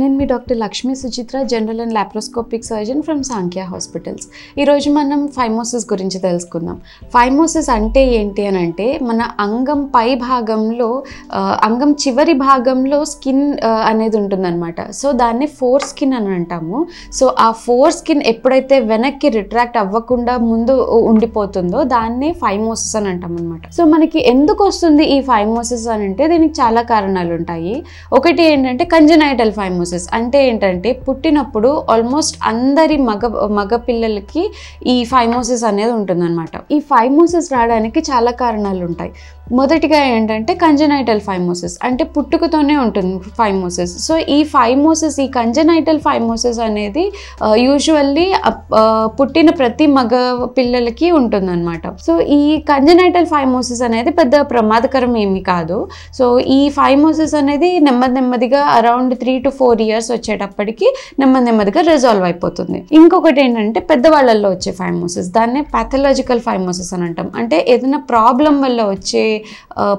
నేను మీ doctor Lakshmi Suchitra general and laparoscopic surgeon from Sankhya hospitals ఈరోజు మనం ఫైమోసిస్ గురించి తెలుసుకుందాం ఫైమోసిస్ అంటే ఏంటి అని అంటే మన అంగం పై భాగంలో అంగం చివరి భాగంలో స్కిన్ అనేది ఉంటుందన్నమాట సో దాన్ని ఫోర్ స్కిన్ అని అంటాము సో ఆ ఫోర్ స్కిన్ ఎప్పుడైతే వెనక్కి రిట్రాక్ట్ అవ్వకుండా ముందు ఉండిపోతుందో దాన్ని ఫైమోసిస్ అని అంటాం అనమాట సో మనకి ఎందుకు వస్తుంది ఈ ఫైమోసిస్ అని అంటే దీనికి చాలా కారణాలు ఉంటాయి ఒకటి ఏంటంటే కంజనైటల్ ఫైమోసిస్ డయాగ్నోసిస్ అంటే ఏంటంటే పుట్టినప్పుడు ఆల్మోస్ట్ అందరి మగ మగపిల్లలకి ఈ ఫైమోసిస్ అనేది ఉంటుందన్నమాట ఈ ఫైమోసిస్ రావడానికి చాలా కారణాలు ఉంటాయి మొదటిగా ఏంటంటే కంజనైటల్ ఫైమోసిస్ అంటే పుట్టుకతోనే ఉంటుంది ఫైమోసిస్ సో ఈ ఫైమోసిస్ ఈ కంజనైటల్ ఫైమోసిస్ అనేది యూజువల్లీ పుట్టిన ప్రతి మగ పిల్లలకి ఉంటుందన్నమాట సో ఈ కంజనైటల్ ఫైమోసిస్ అనేది పెద్ద ప్రమాదకరం ఏమి కాదు సో ఈ ఫైమోసిస్ అనేది నెమ్మది నెమ్మదిగా around three to four years వచ్చేటప్పటికి నెమ్మది నెమ్మదిగా రిజాల్వ్ అయిపోతుంది ఇంకొకటి ఏంటంటే పెద్దవాళ్ళల్లో వచ్చే ఫైమోసిస్ దాన్నే పాథలాజికల్ ఫైమోసిస్ అని అంటాం అంటే ఏదైనా ప్రాబ్లం వల్ల వచ్చే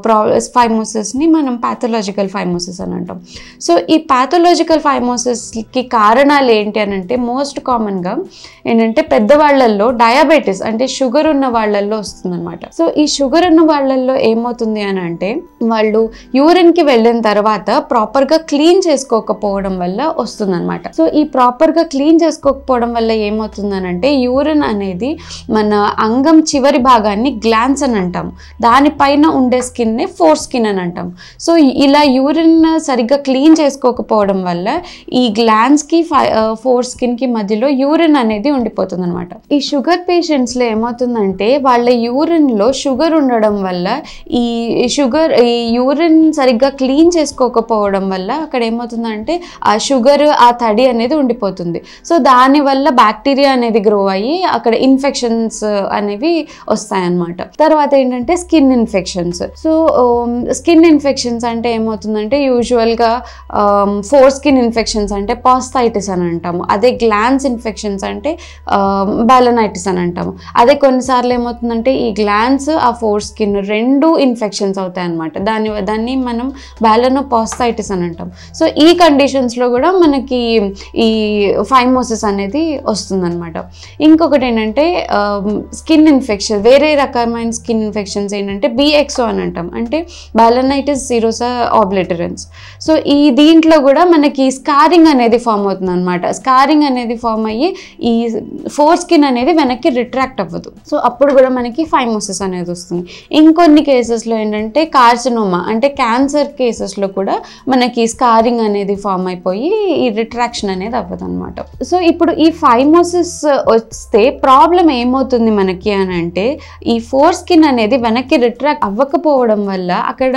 ప్రా ఫైమోసిస్ని మనం ప్యాథలాజికల్ ఫైమోసిస్ అని అంటాం సో ఈ ప్యాథలాజికల్ ఫైమోసిస్కి కారణాలు ఏంటి అని అంటే మోస్ట్ కామన్గా ఏంటంటే పెద్దవాళ్ళల్లో డయాబెటీస్ అంటే షుగర్ ఉన్న వాళ్ళల్లో వస్తుందన్నమాట సో ఈ షుగర్ ఉన్న వాళ్ళల్లో ఏమవుతుంది అని అంటే వాళ్ళు యూరిన్కి వెళ్ళిన తర్వాత ప్రాపర్గా క్లీన్ చేసుకోకపోవడం వల్ల వస్తుందన్నమాట సో ఈ ప్రాపర్గా క్లీన్ చేసుకోకపోవడం వల్ల అని అంటే యూరిన్ అనేది మన అంగం చివరి భాగాన్ని గ్లాన్స్ అని అంటాం దానిపైన పైన ఉండే స్కిన్నే ఫోర్ స్కిన్ అని అంటాం సో ఇలా యూరిన్ సరిగ్గా క్లీన్ చేసుకోకపోవడం వల్ల ఈ గ్లాన్స్కి ఫోర్ స్కిన్కి మధ్యలో యూరిన్ అనేది ఉండిపోతుంది అనమాట ఈ షుగర్ పేషెంట్స్లో ఏమవుతుందంటే వాళ్ళ యూరిన్లో షుగర్ ఉండడం వల్ల ఈ షుగర్ ఈ యూరిన్ సరిగ్గా క్లీన్ చేసుకోకపోవడం వల్ల అక్కడ ఏమవుతుందంటే ఆ షుగర్ ఆ తడి అనేది ఉండిపోతుంది సో దానివల్ల బ్యాక్టీరియా అనేది గ్రో అయ్యి అక్కడ ఇన్ఫెక్షన్స్ అనేవి వస్తాయన్నమాట తర్వాత ఏంటంటే skin infection infections so skin infections అంటే ఏమవుతుందంటే యూజువల్గా ఫోర్ స్కిన్ ఇన్ఫెక్షన్స్ అంటే పాస్తైటిస్ అని అంటాము అదే గ్లాన్స్ ఇన్ఫెక్షన్స్ అంటే బ్యాలనైటిస్ um, అని అంటాము అదే కొన్నిసార్లు ఏమవుతుందంటే ఈ గ్లాన్స్ ఆ ఫోర్ స్కిన్ రెండు ఇన్ఫెక్షన్స్ అవుతాయి అనమాట దాని దాన్ని మనం బ్యాలనో పాస్తైటిస్ అని అంటాం సో ఈ కండిషన్స్లో కూడా మనకి ఈ ఫైమోసిస్ అనేది వస్తుందన్నమాట ఇంకొకటి ఏంటంటే స్కిన్ um, ఇన్ఫెక్షన్ వేరే రకమైన స్కిన్ ఇన్ఫెక్షన్స్ ఏంటంటే బిఏ ఎక్సో అని అంటాం అంటే బాలనైటిస్ జీరోసా ఆబ్లిటరెన్స్ సో ఈ దీంట్లో కూడా మనకి స్కారింగ్ అనేది ఫామ్ అవుతుంది అనమాట స్కారింగ్ అనేది ఫామ్ అయ్యి ఈ ఫోర్ స్కిన్ అనేది వెనక్కి రిట్రాక్ట్ అవ్వదు సో అప్పుడు కూడా మనకి ఫైమోసిస్ అనేది వస్తుంది ఇంకొన్ని కేసెస్లో ఏంటంటే కార్సినోమా అంటే క్యాన్సర్ కేసెస్లో కూడా మనకి స్కారింగ్ అనేది ఫామ్ అయిపోయి ఈ రిట్రాక్షన్ అనేది అవ్వదు అనమాట సో ఇప్పుడు ఈ ఫైమోసిస్ వస్తే ప్రాబ్లం ఏమవుతుంది మనకి అని అంటే ఈ ఫోర్ స్కిన్ అనేది వెనక్కి రిట్రాక్ట్ అవ్వకపోవడం వల్ల అక్కడ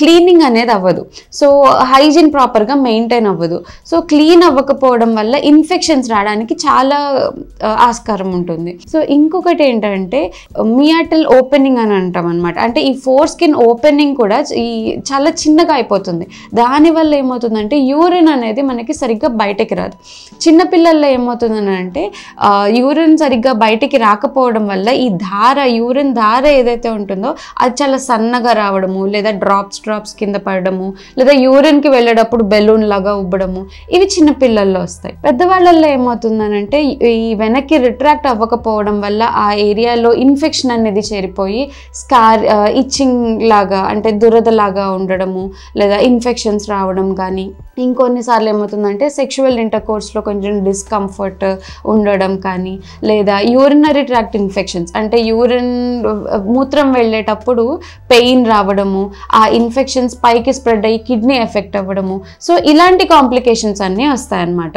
క్లీనింగ్ అనేది అవ్వదు సో హైజీన్ ప్రాపర్గా మెయింటైన్ అవ్వదు సో క్లీన్ అవ్వకపోవడం వల్ల ఇన్ఫెక్షన్స్ రావడానికి చాలా ఆస్కారం ఉంటుంది సో ఇంకొకటి ఏంటంటే మియాటల్ ఓపెనింగ్ అని అంటాం అనమాట అంటే ఈ ఫోర్ స్కిన్ ఓపెనింగ్ కూడా ఈ చాలా చిన్నగా అయిపోతుంది దానివల్ల ఏమవుతుందంటే యూరిన్ అనేది మనకి సరిగ్గా బయటకి రాదు చిన్నపిల్లల్లో అని అంటే యూరిన్ సరిగ్గా బయటికి రాకపోవడం వల్ల ఈ ధార యూరిన్ ధార ఏదైతే ఉంటుందో అది చాలా సన్నగా రావడము లేదా డ్రాప్స్ డ్రాప్స్ కింద పడడము లేదా యూరిన్కి వెళ్ళేటప్పుడు బెలూన్ లాగా ఉబ్బడము ఇవి చిన్న పిల్లల్లో వస్తాయి పెద్దవాళ్ళల్లో ఏమవుతుందనంటే ఈ వెనక్కి రిట్రాక్ట్ అవ్వకపోవడం వల్ల ఆ ఏరియాలో ఇన్ఫెక్షన్ అనేది చేరిపోయి స్కార్ ఇచ్చింగ్ లాగా అంటే దురద లాగా ఉండడము లేదా ఇన్ఫెక్షన్స్ రావడం కానీ ఇంకొన్నిసార్లు ఏమవుతుందంటే సెక్షువల్ ఇంటర్ కోర్స్లో కొంచెం డిస్కంఫర్ట్ ఉండడం కానీ లేదా యూరినరీ ట్రాక్ట్ ఇన్ఫెక్షన్స్ అంటే యూరిన్ మూత్రం వెళ్ళేటప్పుడు పెయిన్ రావడము ఆ ఇన్ఫెక్షన్ ఇన్ఫెక్షన్స్ పైకి స్ప్రెడ్ అయ్యి కిడ్నీ ఎఫెక్ట్ అవ్వడము సో ఇలాంటి కాంప్లికేషన్స్ అన్నీ వస్తాయన్నమాట